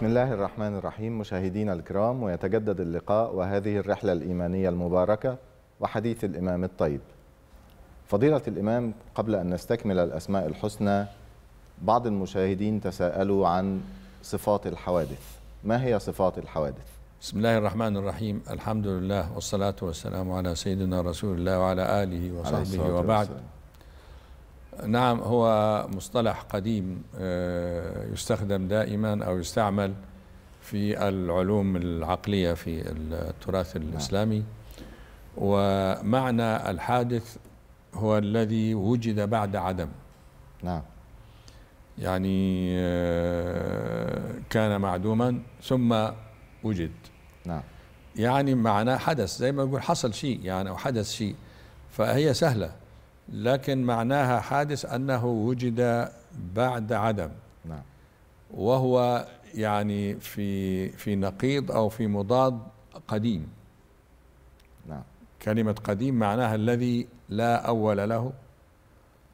بسم الله الرحمن الرحيم مشاهدينا الكرام ويتجدد اللقاء وهذه الرحلة الإيمانية المباركة وحديث الإمام الطيب فضيلة الإمام قبل أن نستكمل الأسماء الحسنى بعض المشاهدين تساءلوا عن صفات الحوادث ما هي صفات الحوادث؟ بسم الله الرحمن الرحيم الحمد لله والصلاة والسلام على سيدنا رسول الله وعلى آله وصحبه وبعد والسلام. نعم هو مصطلح قديم آه، يستخدم دائما أو يستعمل في العلوم العقلية في التراث نعم. الإسلامي ومعنى الحادث هو الذي وجد بعد عدم نعم يعني آه، كان معدوما ثم وجد نعم يعني معناه حدث زي ما يقول حصل شيء يعني أو حدث شيء فهي سهلة لكن معناها حادث أنه وجد بعد عدم نعم وهو يعني في في نقيض أو في مضاد قديم نعم كلمة قديم معناها الذي لا أول له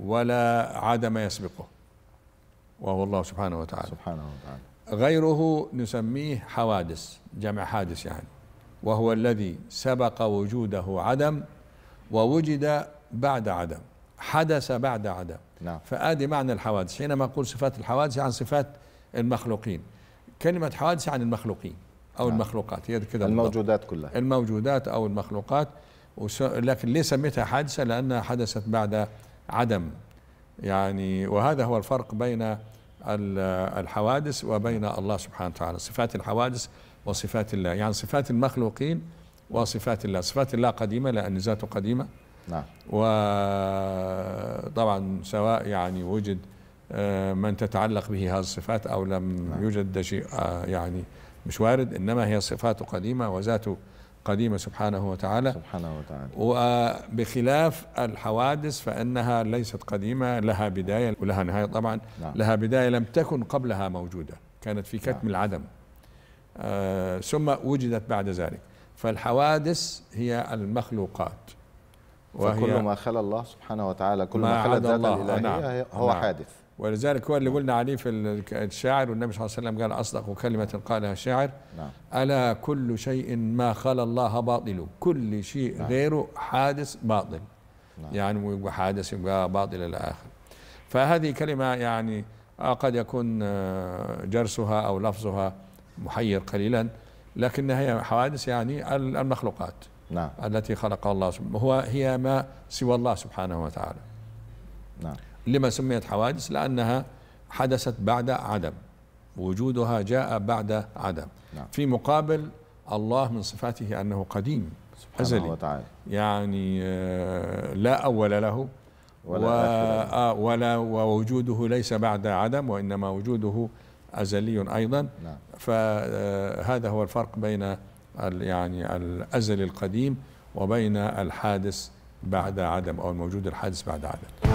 ولا عدم يسبقه وهو الله سبحانه وتعالى سبحانه وتعالى غيره نسميه حوادث جمع حادث يعني وهو الذي سبق وجوده عدم ووجد بعد عدم حدث بعد عدم نعم. فآدي معنى الحوادث حينما أقول صفات الحوادث عن يعني صفات المخلوقين كلمة حوادث عن يعني المخلوقين أو نعم. المخلوقات هي كده الموجودات كلها الموجودات أو المخلوقات وس... لكن ليه سميتها حادثة لأنها حدثت بعد عدم يعني وهذا هو الفرق بين الحوادث وبين الله سبحانه وتعالى صفات الحوادث وصفات الله يعني صفات المخلوقين وصفات الله صفات الله قديمة لأن ذاته قديمة نعم وطبعا سواء يعني وجد آه، من تتعلق به هذه الصفات أو لم نعم. يوجد شيء آه، يعني مش وارد إنما هي صفات قديمة وذاته قديمة سبحانه وتعالى سبحانه وتعالى وبخلاف آه، الحوادث فإنها ليست قديمة لها بداية ولها نهاية طبعا نعم. لها بداية لم تكن قبلها موجودة كانت في كتم نعم. العدم آه ثم وجدت بعد ذلك فالحوادث هي المخلوقات وكل ما خلى الله سبحانه وتعالى كل ما, خلى الذات الإلهية نعم هو نعم حادث ولذلك هو اللي قلنا عليه في الشاعر والنبي صلى الله عليه وسلم قال أصدق كلمة قالها الشاعر نعم ألا كل شيء ما خلى الله باطل كل شيء نعم غيره حادث باطل نعم يعني يبقى حادث يبقى باطل إلى آخر فهذه كلمة يعني آه، قد يكون آه، جرسها أو لفظها محير قليلا لكنها هي حوادث يعني المخلوقات نعم. التي خلقها الله سبحانه هو هي ما سوى الله سبحانه وتعالى نعم. لما سميت حوادث لأنها حدثت بعد عدم وجودها جاء بعد عدم نعم. في مقابل الله من صفاته أنه قديم سبحانه أزلي وتعالى يعني آه، لا أول له ولا, و... آه، ولا ووجوده ليس بعد عدم وإنما وجوده أزلي أيضا نعم. فهذا آه، هو الفرق بين يعني الأزل القديم وبين الحادث بعد عدم أو الموجود الحادث بعد عدم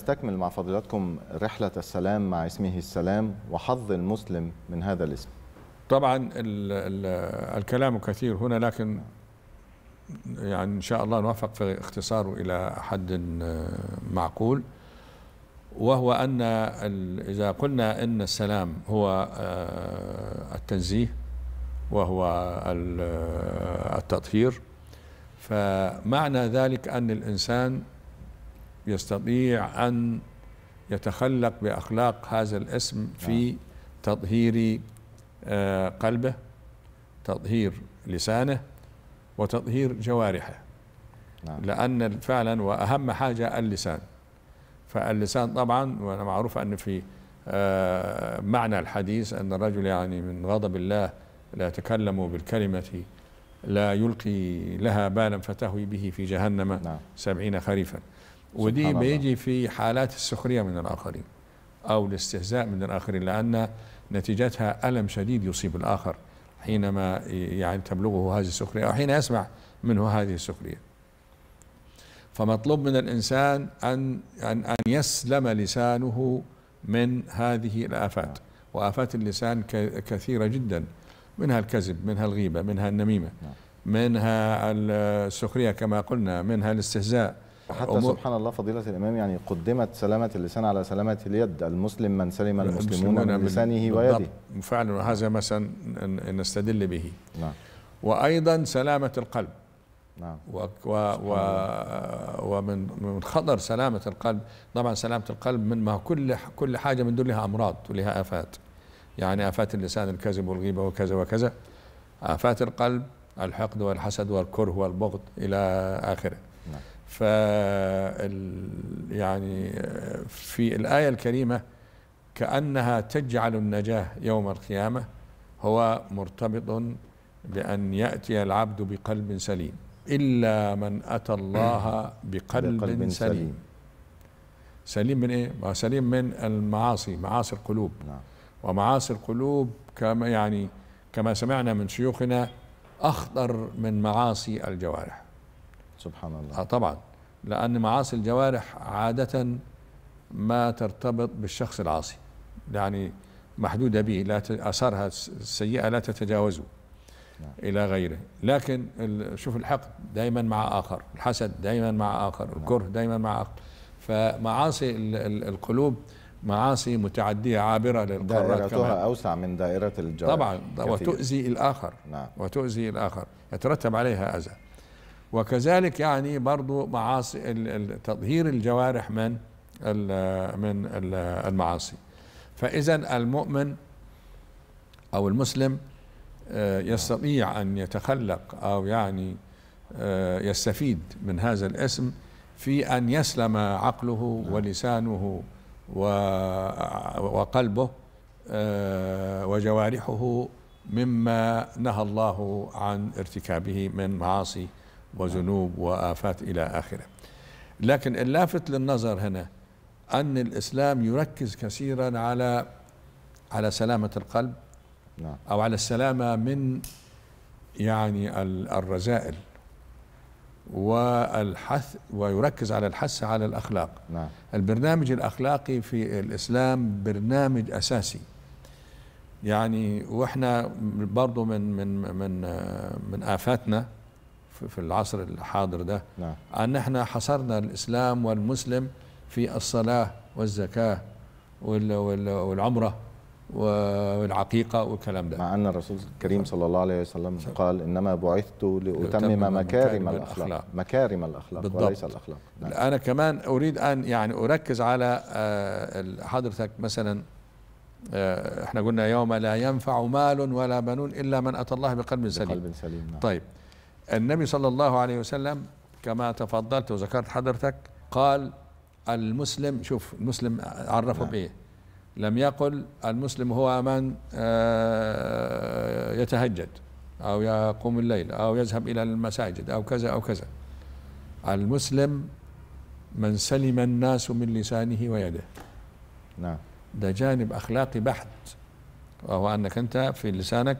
نستكمل مع فضيلتكم رحلة السلام مع اسمه السلام وحظ المسلم من هذا الاسم طبعا الـ الـ الكلام كثير هنا لكن يعني إن شاء الله نوفق في اختصاره إلى حد معقول وهو أن إذا قلنا أن السلام هو آه، التنزيه وهو آه، التطهير فمعنى ذلك أن الإنسان يستطيع أن يتخلق بأخلاق هذا الاسم في نعم. تطهير آه، قلبه تطهير لسانه وتطهير جوارحه نعم. لأن فعلا وأهم حاجة اللسان فاللسان طبعا وأنا معروف أن في آه، معنى الحديث أن الرجل يعني من غضب الله لا يتكلم بالكلمة لا يلقي لها بالا فتهوي به في جهنم نعم. سبعين خريفا ودي بيجي في حالات السخرية من الآخرين أو الاستهزاء من الآخرين لأن نتيجتها ألم شديد يصيب الآخر حينما يعني تبلغه هذه السخرية أو حين يسمع منه هذه السخرية فمطلوب من الإنسان أن أن, أن يسلم لسانه من هذه الآفات وآفات اللسان كثيرة جدا منها الكذب منها الغيبة منها النميمة نعم. منها السخرية كما قلنا منها الاستهزاء حتى أمور. سبحان الله فضيلة الإمام يعني قدمت سلامة اللسان على سلامة اليد المسلم من سلم المسلمون من لسانه ويده فعلا وهذا مثلا نستدل به نعم. وأيضا سلامة القلب نعم. و و و ومن من خطر سلامة القلب طبعا سلامة القلب من ما كل كل حاجة من دون لها أمراض ولها آفات يعني آفات اللسان الكذب والغيبة وكذا وكذا آفات القلب الحقد والحسد والكره والبغض إلى آخره نعم. ف يعني في الآية الكريمة كأنها تجعل النجاة يوم القيامة هو مرتبط بأن يأتي العبد بقلب سليم إلا من أتى الله بقلب, بقلب سليم. سليم من إيه؟ سليم من المعاصي معاصي القلوب نعم. ومعاصي القلوب كما يعني كما سمعنا من شيوخنا أخطر من معاصي الجوارح سبحان الله آه طبعا لأن معاصي الجوارح عادة ما ترتبط بالشخص العاصي يعني محدودة به لا أثارها السيئة لا تتجاوزه نعم. إلى غيره لكن شوف الحقد دائما مع آخر الحسد دائما مع آخر نعم. الكره دائما مع آخر فمعاصي القلوب معاصي متعدية عابرة للقارات دائرتها أوسع من دائرة الجوارح طبعا كثير. وتؤذي الآخر نعم. وتؤذي الآخر يترتب عليها أذى وكذلك يعني برضو معاصي تطهير الجوارح من من المعاصي فإذا المؤمن أو المسلم آه، يستطيع أن يتخلق أو يعني آه، يستفيد من هذا الاسم في أن يسلم عقله ولسانه وقلبه آه، وجوارحه مما نهى الله عن ارتكابه من معاصي وذنوب وآفات إلى آخره لكن اللافت للنظر هنا أن الإسلام يركز كثيرا على على سلامة القلب نعم. أو على السلامة من يعني الرذائل والحث ويركز على الحث على الأخلاق نعم. البرنامج الأخلاقي في الإسلام برنامج أساسي يعني واحنا برضه من من من من آفاتنا في العصر الحاضر ده نعم. أن احنا حصرنا الإسلام والمسلم في الصلاة والزكاة والعمرة والعقيقة والكلام ده مع أن الرسول الكريم صلى الله عليه وسلم قال إنما بعثت لأتمم مكارم الأخلاق. مكارم الأخلاق بالضبط. وليس الأخلاق نعم. أنا كمان أريد أن يعني أركز على آه، حضرتك مثلا آه، احنا قلنا يوم لا ينفع مال ولا بنون إلا من أتى الله بقلب سليم, بقلب سليم نعم. طيب النبي صلى الله عليه وسلم كما تفضلت وذكرت حضرتك قال المسلم شوف المسلم عرفه نعم. بايه لم يقل المسلم هو من آه، يتهجد او يقوم الليل او يذهب الى المساجد او كذا او كذا المسلم من سلم الناس من لسانه ويده نعم ده جانب اخلاقي بحت وهو انك انت في لسانك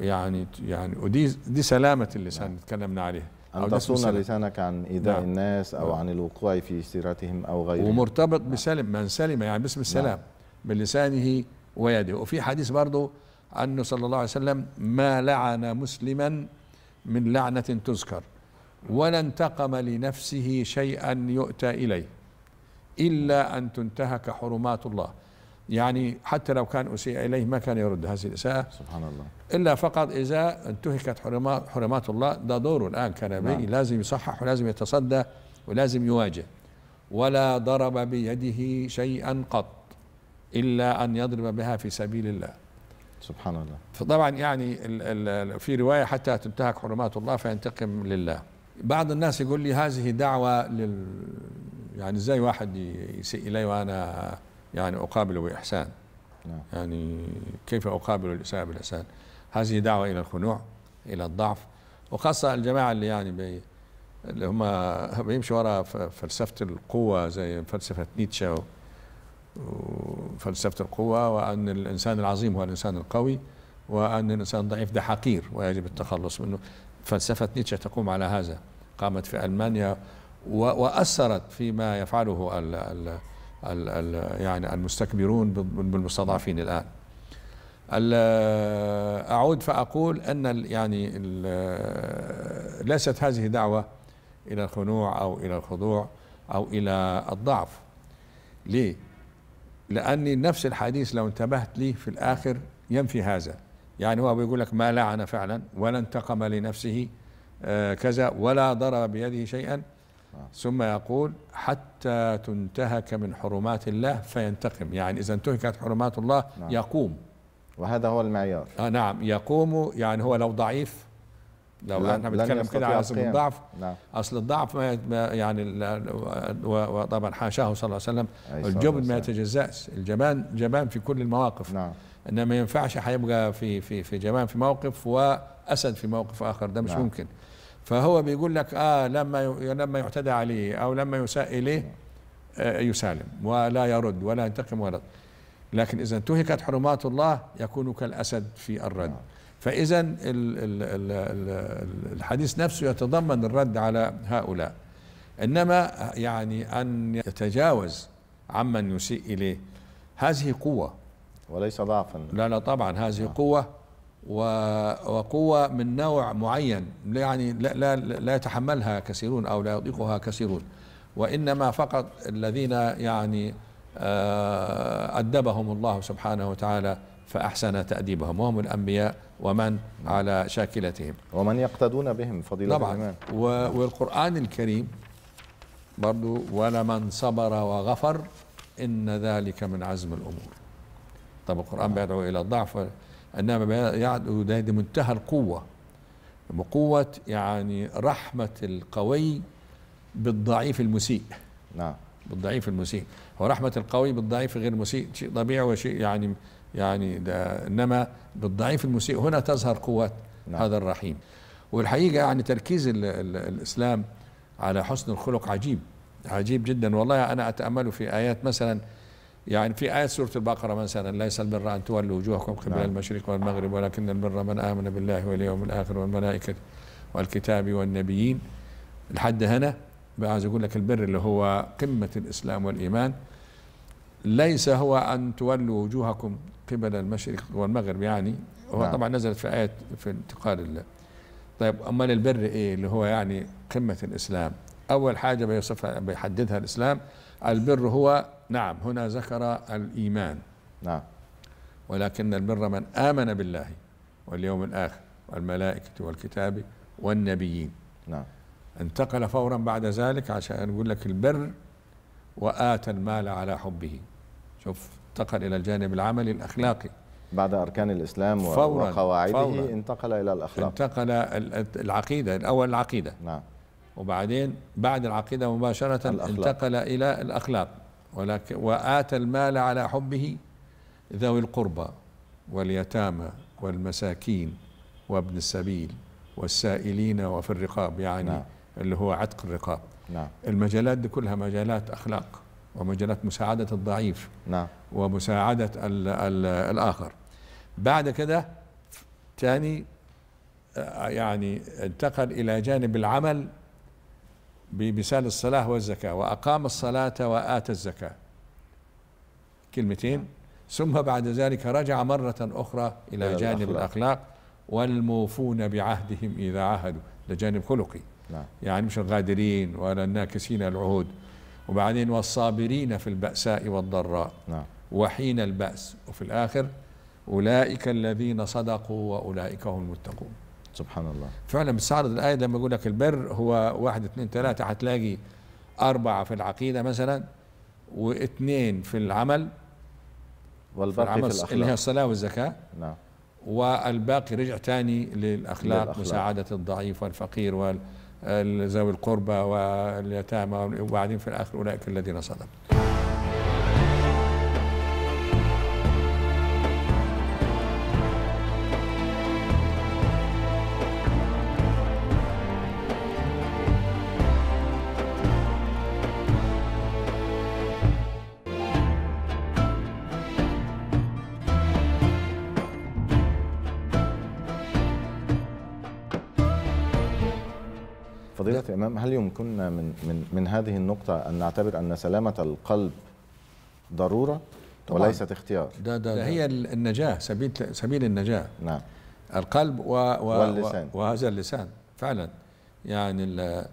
يعني يعني ودي دي سلامه اللسان نعم. تكلمنا عليها أن تصون لسانك عن إيذاء نعم. الناس أو نعم. عن الوقوع في سيرتهم أو غيره ومرتبط نعم. بسلم من سلم يعني باسم نعم. السلام نعم. بلسانه ويده وفي حديث برضه أنه صلى الله عليه وسلم ما لعن مسلما من لعنة تذكر ولا انتقم لنفسه شيئا يؤتى إليه إلا أن تنتهك حرمات الله يعني حتى لو كان أسيء إليه ما كان يرد هذه الإساءة سبحان الله إلا فقط إذا انتهكت حرمات, حرمات الله ده دوره الآن كان نعم. لازم يصحح ولازم يتصدى ولازم يواجه ولا ضرب بيده شيئا قط إلا أن يضرب بها في سبيل الله سبحان الله فطبعا يعني في رواية حتى تنتهك حرمات الله فينتقم لله بعض الناس يقول لي هذه دعوة لل يعني ازاي واحد يسيء إلي وأنا يعني أقابله بإحسان نعم. يعني كيف أقابل الإساءة بالإحسان هذه دعوة إلى الخنوع إلى الضعف وخاصة الجماعة اللي يعني بي اللي هم بيمشوا وراء فلسفة القوة زي فلسفة نيتشه وفلسفة القوة وأن الإنسان العظيم هو الإنسان القوي وأن الإنسان الضعيف ده حقير ويجب التخلص منه فلسفة نيتشه تقوم على هذا قامت في ألمانيا وأثرت فيما يفعله ال ال ال يعني المستكبرون بالمستضعفين الآن أعود فأقول أن يعني ليست هذه دعوة إلى الخنوع أو إلى الخضوع أو إلى الضعف ليه؟ لأني نفس الحديث لو انتبهت لي في الآخر ينفي هذا يعني هو بيقول لك ما لعن فعلا ولا انتقم لنفسه آه، كذا ولا ضرب بيده شيئا آه. ثم يقول حتى تنتهك من حرمات الله فينتقم يعني إذا انتهكت حرمات الله نعم. يقوم وهذا هو المعيار آه نعم يقوم يعني هو لو ضعيف لو لن احنا بنتكلم كده على أصل الضعف نعم. اصل الضعف ما يعني وطبعا حاشاه صلى الله عليه وسلم الجبن ما يتجزاش الجبان جبان في كل المواقف نعم انما ما ينفعش هيبقى في في في جبان في موقف واسد في موقف اخر ده مش نعم. ممكن فهو بيقول لك اه لما لما يعتدى عليه او لما يساء اليه آه، يسالم ولا يرد ولا ينتقم ولا لكن اذا انتهكت حرمات الله يكون كالاسد في الرد فاذا الحديث نفسه يتضمن الرد على هؤلاء انما يعني ان يتجاوز عمن يسيء اليه هذه قوه وليس ضعفا لا لا طبعا هذه قوه وقوة من نوع معين يعني لا, لا, لا يتحملها كثيرون أو لا يطيقها كثيرون وإنما فقط الذين يعني آه، أدبهم الله سبحانه وتعالى فأحسن تأديبهم وهم الأنبياء ومن على شاكلتهم ومن يقتدون بهم فضيلة طبعا والقرآن الكريم برضو ولمن صبر وغفر إن ذلك من عزم الأمور طب القرآن بيدعو إلى الضعف انما يعد ده يعني منتهى القوه قوة يعني رحمه القوي بالضعيف المسيء نعم بالضعيف المسيء ورحمه القوي بالضعيف غير المسيء شيء طبيعي وشيء يعني يعني ده انما بالضعيف المسيء هنا تظهر قوة نعم. هذا الرحيم والحقيقه يعني تركيز الـ الـ الاسلام على حسن الخلق عجيب عجيب جدا والله انا اتامله في ايات مثلا يعني في آية سورة البقرة مثلا ليس البر أن تولوا وجوهكم قبل نعم. المشرق والمغرب ولكن البر من آمن بالله واليوم الآخر والملائكة والكتاب والنبيين لحد هنا عايز أقول لك البر اللي هو قمة الإسلام والإيمان ليس هو أن تولوا وجوهكم قبل المشرق والمغرب يعني هو نعم. طبعا نزلت في آية في انتقال الله طيب أمال البر إيه اللي هو يعني قمة الإسلام أول حاجة بيصفها بيحددها الإسلام البر هو نعم هنا ذكر الإيمان نعم ولكن البر من آمن بالله واليوم الآخر والملائكة والكتاب والنبيين نعم انتقل فورا بعد ذلك عشان نقول لك البر وآتى المال على حبه شوف انتقل إلى الجانب العملي الأخلاقي بعد أركان الإسلام فوراً وقواعده فوراً انتقل إلى الأخلاق انتقل العقيدة الأول العقيدة نعم وبعدين بعد العقيدة مباشرة الأخلاق. انتقل إلى الأخلاق ولكن وآتى المال على حبه ذوي القربى واليتامى والمساكين وابن السبيل والسائلين وفي الرقاب يعني نعم. اللي هو عتق الرقاب نعم. المجالات دي كلها مجالات أخلاق ومجالات مساعدة الضعيف نعم. ومساعدة الـ الـ الآخر بعد كده ثاني آه، يعني انتقل إلى جانب العمل بمثال الصلاة والزكاة وأقام الصلاة وآتى الزكاة كلمتين ثم بعد ذلك رجع مرة أخرى إلى جانب الأخلاق, الأخلاق والموفون بعهدهم إذا عهدوا ده جانب خلقي نعم. يعني مش الغادرين ولا الناكسين العهود وبعدين والصابرين في البأساء والضراء نعم. وحين البأس وفي الآخر أولئك الذين صدقوا وأولئك هم المتقون سبحان الله فعلا بتستعرض الآية لما يقول لك البر هو واحد اثنين ثلاثة هتلاقي أربعة في العقيدة مثلا واثنين في العمل والباقي في, العمل في الأخلاق اللي هي الصلاة والزكاة نعم والباقي رجع تاني للأخلاق, للأخلاق مساعدة الضعيف والفقير وذوي القربى واليتامى وبعدين في الاخر اولئك الذين صدقوا فضيلة الإمام هل يمكننا من, من, من هذه النقطة أن نعتبر أن سلامة القلب ضرورة طبعا وليست اختيار ده, ده, ده هي النجاة سبيل, سبيل النجاة نعم القلب و و واللسان وهذا اللسان فعلا يعني آه،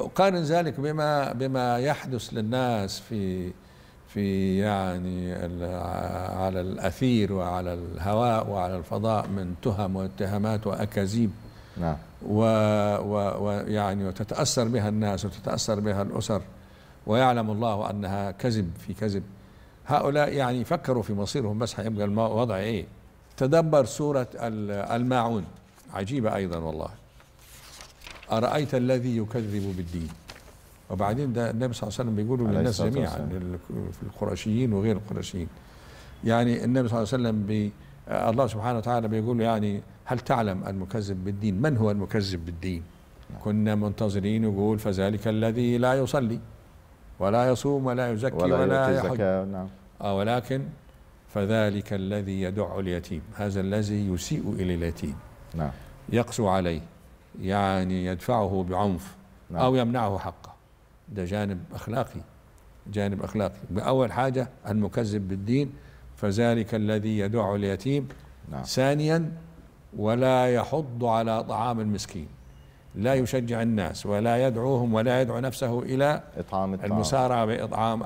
أقارن ذلك بما بما يحدث للناس في في يعني على الاثير وعلى الهواء وعلى الفضاء من تهم واتهامات واكاذيب نعم ويعني و... يعني وتتأثر بها الناس وتتأثر بها الأسر ويعلم الله أنها كذب في كذب هؤلاء يعني فكروا في مصيرهم بس هيبقى الوضع إيه تدبر سورة الماعون عجيبة أيضا والله أرأيت الذي يكذب بالدين وبعدين ده النبي صلى الله عليه وسلم بيقول للناس جميعا في القرشيين وغير القرشيين يعني النبي صلى الله عليه وسلم بي آه، الله سبحانه وتعالى بيقول يعني هل تعلم المكذب بالدين من هو المكذب بالدين نعم. كنا منتظرين يقول فذلك الذي لا يصلي ولا يصوم ولا يزكي ولا, ولا يحج نعم. آه ولكن فذلك الذي يدع اليتيم هذا الذي يسيء إلى اليتيم نعم. يقسو عليه يعني يدفعه بعنف نعم. أو يمنعه حقه ده جانب أخلاقي جانب أخلاقي بأول حاجة المكذب بالدين فذلك الذي يدع اليتيم نعم. ثانيا ولا يحض على طعام المسكين لا يشجع الناس ولا يدعوهم ولا يدعو نفسه الى اطعام الطعام. المسارعه باطعام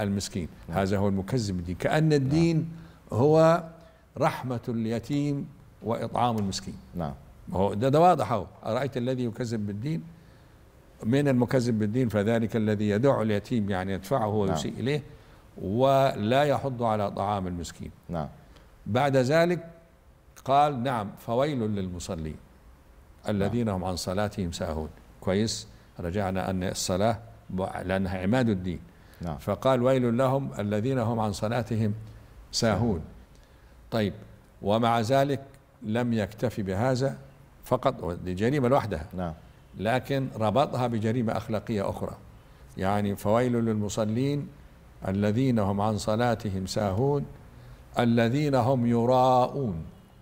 المسكين نعم. هذا هو المكذب الدين كان نعم. الدين نعم. هو رحمه اليتيم واطعام المسكين نعم هو ده, ده واضح اهو ارايت الذي يكذب بالدين من المكذب بالدين فذلك الذي يدع اليتيم يعني يدفعه ويسيء نعم. اليه ولا يحض على طعام المسكين نعم بعد ذلك قال نعم فويل للمصلين الذين نعم. هم عن صلاتهم ساهون كويس رجعنا أن الصلاة لأنها عماد الدين نعم. فقال ويل لهم الذين هم عن صلاتهم ساهون طيب ومع ذلك لم يكتفي بهذا فقط جريمة لوحدها نعم. لكن ربطها بجريمة أخلاقية أخرى يعني فويل للمصلين الذين هم عن صلاتهم ساهون الذين هم يراءون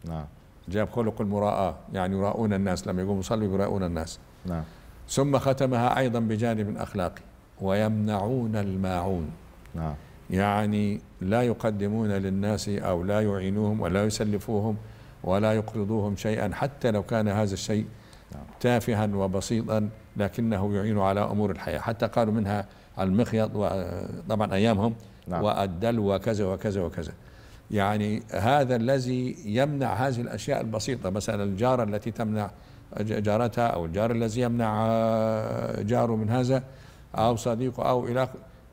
نعم جاب خلق المراءة يعني يراءون الناس لما يقوموا يصلوا يراءون الناس نعم ثم ختمها أيضا بجانب أخلاقي ويمنعون الماعون نعم يعني لا يقدمون للناس أو لا يعينوهم ولا يسلفوهم ولا يقرضوهم شيئا حتى لو كان هذا الشيء نعم. تافها وبسيطا لكنه يعين على أمور الحياة حتى قالوا منها المخيط وطبعا ايامهم نعم. والدلو وكذا وكذا وكذا يعني هذا الذي يمنع هذه الاشياء البسيطه مثلا الجاره التي تمنع جارتها او الجار الذي يمنع آه، جاره من هذا او صديقه او الى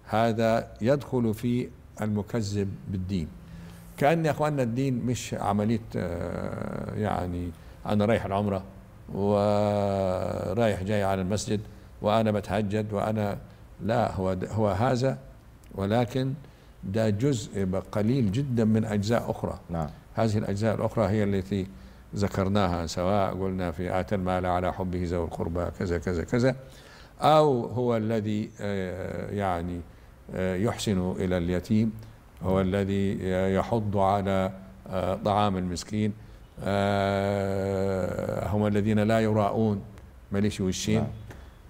هذا يدخل في المكذب بالدين كان يا اخواننا الدين مش عمليه آه، يعني انا رايح العمره ورايح جاي على المسجد وانا بتهجد وانا لا هو هو هذا ولكن ده جزء قليل جدا من اجزاء اخرى نعم هذه الاجزاء الاخرى هي التي ذكرناها سواء قلنا في اتى المال على حبه ذوي القربى كذا كذا كذا او هو الذي آه، يعني آه، يحسن الى اليتيم هو الذي آه، يحض على طعام المسكين هم الذين لا يراءون ماليش وشين نعم.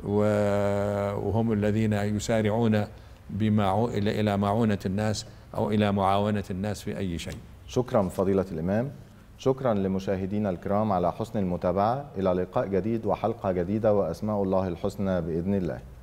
وهم الذين يسارعون بما إلى معونة الناس أو إلى معاونة الناس في أي شيء شكرا فضيلة الإمام شكرا لمشاهدينا الكرام على حسن المتابعة إلى لقاء جديد وحلقة جديدة وأسماء الله الحسنى بإذن الله